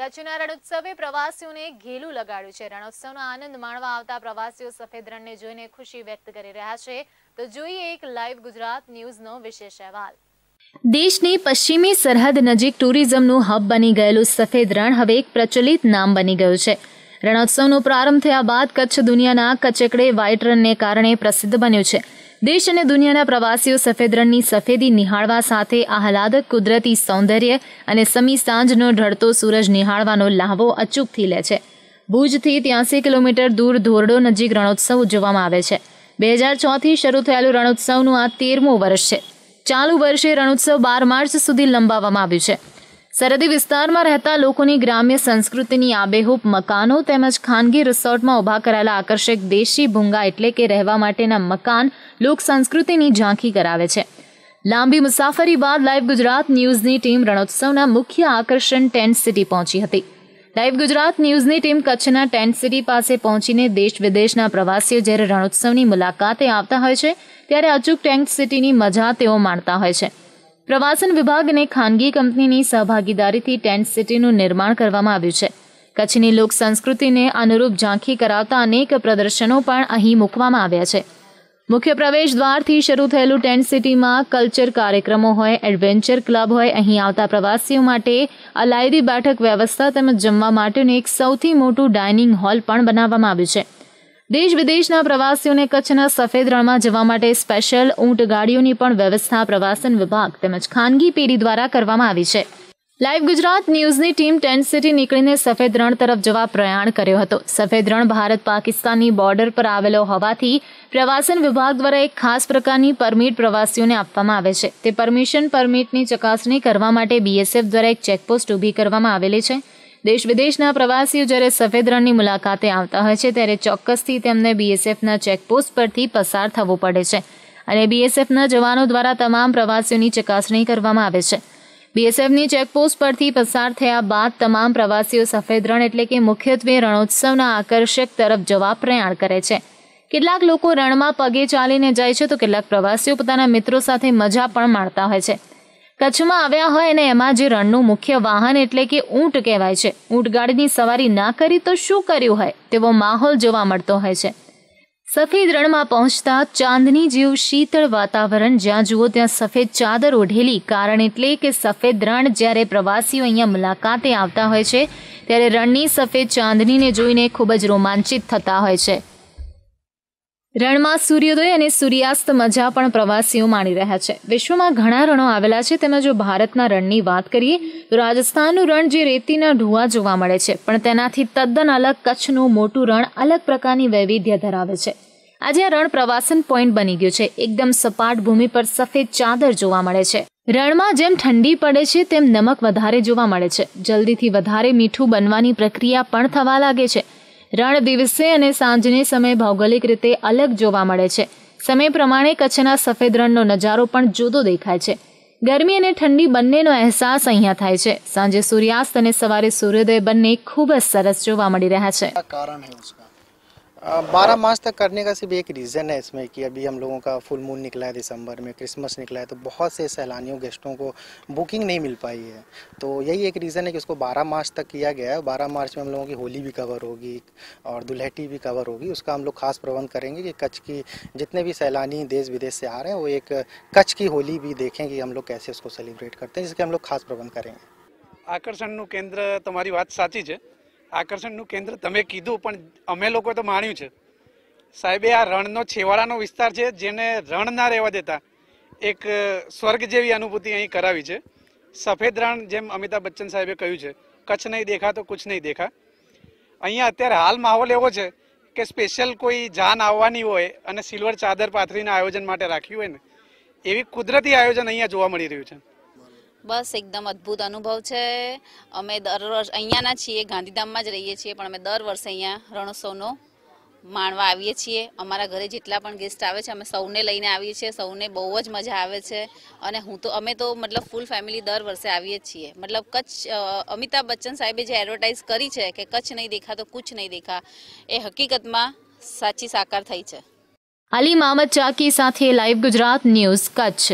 કચ્છના રણોત્સવે પ્રવાસીઓને ઘેલું લગાડ્યું છે રણોત્સવનો આનંદ માણવા આવતા પ્રવાસીઓ સફેદ રણને જોઈને ખુશી વ્યક્ત કરી રહ્યા છે તો જોઈએ એક લાઈવ ગુજરાત ન્યૂઝનો વિશેષ અહેવાલ દેશની પશ્ચિમી સરહદ નજીક ટુરિઝમનું હબ બની ગયેલું સફેદ રણ હવે એક પ્રચલિત નામ બની ગયું છે રણોત્સવનો પ્રારંભ થયા બાદ કચ્છ દુનિયાના કચેકડે વ્હાઇટ રનને કારણે પ્રસિદ્ધ બન્યું છે દેશ અને દુનિયાના પ્રવાસીઓ સફેદ રણની સફેદી નિહાળવા સાથે આહલાદક કુદરતી સૌંદર્ય અને સમી સાંજનો ઢળતો સૂરજ નિહાળવાનો લાહવો અચૂકથી લે છે ભુજથી ત્યાંસી કિલોમીટર દૂર ધોરડો નજીક રણોત્સવ ઉજવવામાં આવે છે બે હજાર છથી શરૂ થયેલું રણોત્સવનું આ તેરમું વર્ષ છે ચાલુ વર્ષે રણોત્સવ બાર માર્ચ સુધી લંબાવવામાં આવ્યું છે સરહદી વિસ્તારમાં રહેતા લોકોની ગ્રામ્ય સંસ્કૃતિની આબેહૂબ મકાનો તેમજ ખાનગી રિસોર્ટમાં ઊભા કરાયેલા આકર્ષક દેશી ભૂંગા એટલે કે રહેવા માટેના મકાન લોક સંસ્કૃતિની ઝાંખી કરાવે છે લાંબી મુસાફરી બાદ લાઈવ ગુજરાત ન્યૂઝની ટીમ રણોત્સવના મુખ્ય આકર્ષણ ટેન્ટ સિટી પહોંચી હતી લાઈવ ગુજરાત ન્યૂઝની ટીમ કચ્છના ટેન્ટ સિટી પાસે પહોંચીને દેશ વિદેશના પ્રવાસીઓ જ્યારે રણોત્સવની મુલાકાતે આવતા હોય છે ત્યારે અચૂક ટેન્ટ સિટીની મજા તેઓ માણતા હોય છે પ્રવાસન વિભાગ અને ખાનગી કંપનીની સહભાગીદારીથી ટેન્ટ સિટીનું નિર્માણ કરવામાં આવ્યું છે કચ્છની લોક સંસ્કૃતિને અનુરૂપ ઝાંખી કરાવતા અનેક પ્રદર્શનો પણ અહીં મૂકવામાં આવ્યા છે મુખ્ય પ્રવેશ દ્વારથી શરૂ થયેલું ટેન્ટ સિટીમાં કલ્ચર કાર્યક્રમો હોય એડવેન્ચર ક્લબ હોય અહીં આવતા પ્રવાસીઓ માટે અલાયદી બેઠક વ્યવસ્થા તેમજ જમવા માટેનું એક સૌથી મોટું ડાઇનિંગ હોલ પણ બનાવવામાં આવ્યું છે દેશ વિદેશના પ્રવાસીઓને કચ્છના સફેદ રણમાં જવા માટે સ્પેશિયલ ઊંટ ગાડીઓની પણ વ્યવસ્થા પ્રવાસન વિભાગ તેમજ ખાનગી પેઢી દ્વારા કરવામાં આવી છે લાઈવ ગુજરાત ન્યૂઝની ટીમ ટેન્ટ સિટી નીકળીને સફેદ રણ તરફ જવા પ્રયાણ કર્યો હતો સફેદ રણ ભારત પાકિસ્તાનની બોર્ડર પર આવેલો હોવાથી પ્રવાસન વિભાગ દ્વારા એક ખાસ પ્રકારની પરમિટ પ્રવાસીઓને આપવામાં આવે છે તે પરમિશન પરમિટની ચકાસણી કરવા માટે બીએસએફ દ્વારા એક ચેકપોસ્ટ ઊભી કરવામાં આવેલી છે દેશ વિદેશના પ્રવાસીઓ જ્યારે સફેદ રણની મુલાકાતે આવતા હોય છે ત્યારે ચોક્કસથી તેમને બીએસએફના ચેકપોસ્ટ પરથી પસાર થવું પડે છે અને બીએસએફના જવાનો દ્વારા તમામ પ્રવાસીઓની ચકાસણી કરવામાં આવે છે બીએસએફની ચેકપોસ્ટ પરથી પસાર થયા બાદ તમામ પ્રવાસીઓ સફેદ રણ એટલે કે મુખ્યત્વે રણોત્સવના આકર્ષક તરફ જવા પ્રયાણ કરે છે કેટલાક લોકો રણમાં પગે ચાલીને જાય છે તો કેટલાક પ્રવાસીઓ પોતાના મિત્રો સાથે મજા પણ માણતા હોય છે કચ્છમાં આવ્યા હોય અને એમાં જે રણનું મુખ્ય વાહન એટલે કે ઊંટ કહેવાય છે ઊંટગાડીની સવારી ના કરી તો શું કર્યું હોય તેવો માહોલ જોવા મળતો હોય છે સફેદ રણમાં પહોંચતા ચાંદની જેવું શીતળ વાતાવરણ જ્યાં જુઓ ત્યાં સફેદ ચાદર ઓઢેલી કારણ એટલે કે સફેદ રણ જ્યારે પ્રવાસીઓ અહીંયા મુલાકાતે આવતા હોય છે ત્યારે રણની સફેદ ચાંદનીને જોઈને ખૂબ જ રોમાંચિત થતા હોય છે રણમાં સૂર્યોદય અને સૂર્યાસ્ત મજા પણ પ્રવાસીઓ માણી રહ્યા છે વિશ્વમાં ઘણા રણો આવેલા છે તેમાં જો ભારતના રણની વાત કરીએ તો રાજસ્થાનનું રણ જે રેતીના ઢુવા જોવા મળે છે પણ તેનાથી તદ્દન અલગ કચ્છનું મોટું રણ અલગ પ્રકારની વૈવિધ્ય ધરાવે છે આજે આ રણ પ્રવાસન પોઈન્ટ બની ગયું છે એકદમ સપાટ ભૂમિ પર સફેદ ચાદર જોવા મળે છે રણમાં જેમ ઠંડી પડે છે તેમ નમક વધારે જોવા મળે છે જલ્દીથી વધારે મીઠું બનવાની પ્રક્રિયા પણ થવા લાગે છે રણ દિવસે અને સાંજને સમયે ભૌગોલિક રીતે અલગ જોવા મળે છે સમય પ્રમાણે કચ્છના સફેદ રણનો નજારો પણ જુદો દેખાય છે ગરમી અને ઠંડી બંનેનો અહેસાસ અહીંયા થાય છે સાંજે સૂર્યાસ્ત અને સવારે સૂર્યોદય બંને ખૂબ જ સરસ જોવા મળી રહ્યા છે बारह मार्च तक करने का सिर्फ एक रीज़न है इसमें कि अभी हम लोगों का फुल मून निकला है दिसंबर में क्रिसमस निकला है तो बहुत से सैलानियों गेस्टों को बुकिंग नहीं मिल पाई है तो यही एक रीज़न है कि उसको बारह मार्च तक किया गया है बारह मार्च में हम लोगों की होली भी कवर होगी और दुल्हटी भी कवर होगी उसका हम लोग खास प्रबंध करेंगे कि कच्छ की जितने भी सैलानी देश विदेश से आ रहे हैं वो एक कच्छ की होली भी देखें कि हम लोग कैसे उसको सेलिब्रेट करते हैं जिसके हम लोग खास प्रबंध करेंगे आकर्षण केंद्र तुम्हारी बात साची है આકર્ષણનું કેન્દ્ર તમે કીધું પણ અમે લોકો તો માણ્યું છે સાહેબે આ રણનો છેવાડાનો વિસ્તાર છે જેને રણ ના રહેવા દેતા એક સ્વર્ગ જેવી અનુભૂતિ અહીં કરાવી છે સફેદ રણ જેમ અમિતાભ બચ્ચન સાહેબે કહ્યું છે કચ્છ નહીં દેખા તો કુછ નહીં દેખા અહીંયા અત્યારે હાલ માહોલ એવો છે કે સ્પેશિયલ કોઈ જાન આવવાની હોય અને સિલ્વર ચાદર પાથરીના આયોજન માટે રાખ્યું હોય ને એવી કુદરતી આયોજન અહીંયા જોવા મળી રહ્યું છે બસ એકદમ અદ્ભુત અનુભવ છે અમે દર વર્ષ અહીંયાના છીએ ગાંધીધામમાં જ રહીએ છીએ પણ અમે દર વર્ષે અહીંયા રણોત્સવનો માણવા આવીએ છીએ અમારા ઘરે જેટલા પણ ગેસ્ટ આવે છે અમે સૌને લઈને આવીએ છીએ સૌને બહુ જ મજા આવે છે અને હું તો અમે તો મતલબ ફૂલ ફેમિલી દર વર્ષે આવીએ છીએ મતલબ કચ્છ અમિતાભ બચ્ચન સાહેબે જે એડવર્ટાઇઝ કરી છે કે કચ્છ નહીં દેખા તો કુછ નહીં દેખા એ હકીકતમાં સાચી સાકાર થઈ છે અલી મામદ ચાકી સાથે લાઈવ ગુજરાત ન્યૂઝ કચ્છ